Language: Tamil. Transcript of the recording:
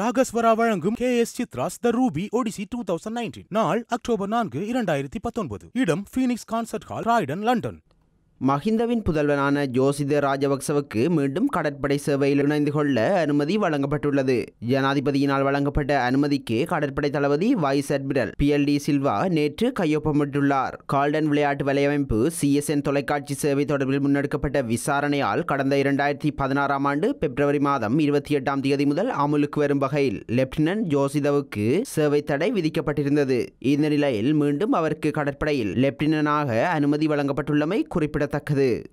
ராகஸ்வரா வழங்கும் K S Chithra's the Ruby Odyssey two thousand nineteen நாள் அக்டோபர் நான்கு இரண்டாயிரத்தி பத்தொன்பது இடம் Phoenix concert hall Croydon London மஹிந்தவின் புதல்வனான ஜோசித ராஜபக்சவுக்கு மீண்டும் கடற்படை சேவையில் இணைந்து கொள்ள அனுமதி வழங்கப்பட்டுள்ளது ஜனாதிபதியினால் வழங்கப்பட்ட அனுமதிக்கு கடற்படை தளபதி vice admiral Piyal De Silva நேற்று கையொப்பமிட்டுள்ளார் கால்டன் விளையாட்டு வலையமைப்பு சிஎஸ்என் தொலைக்காட்சி சேவை தொடர்பில் முன்னெடுக்கப்பட்ட விசாரணையால் கடந்த இரண்டாயிரத்தி பதினாறாம் ஆண்டு பிப்ரவரி மாதம் இருபத்தி எட்டாம் தேதி முதல் அமுலுக்கு வரும் வகையில் லெப்டினன்ட் ஜோசிதவுக்கு சேவை தடை விதிக்கப்பட்டிருந்தது இந்த நிலையில் மீண்டும் அவருக்கு கடற்படையில் லெப்டினனாக அனுமதி வழங்கப்பட்டுள்ளமை குறிப்பிட तखदे